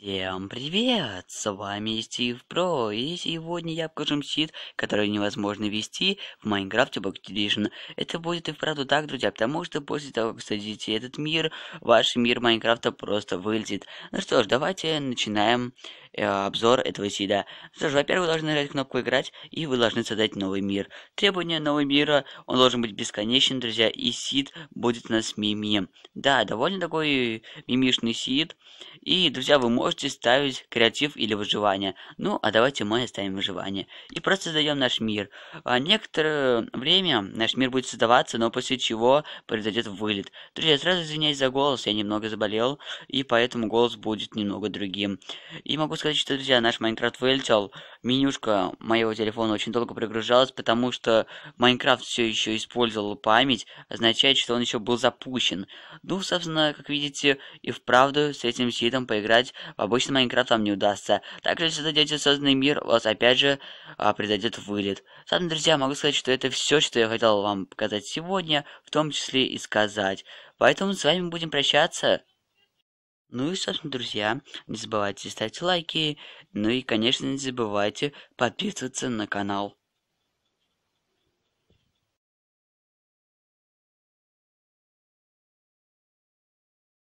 Всем привет! С вами Стив Про, и сегодня я покажу мсит, который невозможно вести в Майнкрафте Bug Edition. Это будет и вправду так, друзья, потому что после того, как садите этот мир, ваш мир Майнкрафта просто вылетит. Ну что ж, давайте начинаем Э, обзор этого сида. Сразу, во-первых, вы должны нажать кнопку «Играть», и вы должны создать новый мир. Требование нового мира, он должен быть бесконечен, друзья, и сид будет у нас мими. Да, довольно такой мимишный сид. И, друзья, вы можете ставить креатив или выживание. Ну, а давайте мы оставим выживание. И просто создаем наш мир. А некоторое время наш мир будет создаваться, но после чего произойдет вылет. Друзья, сразу извиняюсь за голос, я немного заболел, и поэтому голос будет немного другим. И могу сказать, что, друзья, наш Майнкрафт вылетел. Менюшка моего телефона очень долго прогружалась, потому что Майнкрафт все еще использовал память, означает, что он еще был запущен. Ну, собственно, как видите, и вправду с этим сидом поиграть в обычный Майнкрафт вам не удастся. Также, если зайдете в созданный мир, у вас опять же а, произойдет вылет. Собственно, друзья, могу сказать, что это все, что я хотел вам показать сегодня, в том числе и сказать. Поэтому с вами будем прощаться. Ну и, собственно, друзья, не забывайте ставить лайки. Ну и, конечно, не забывайте подписываться на канал.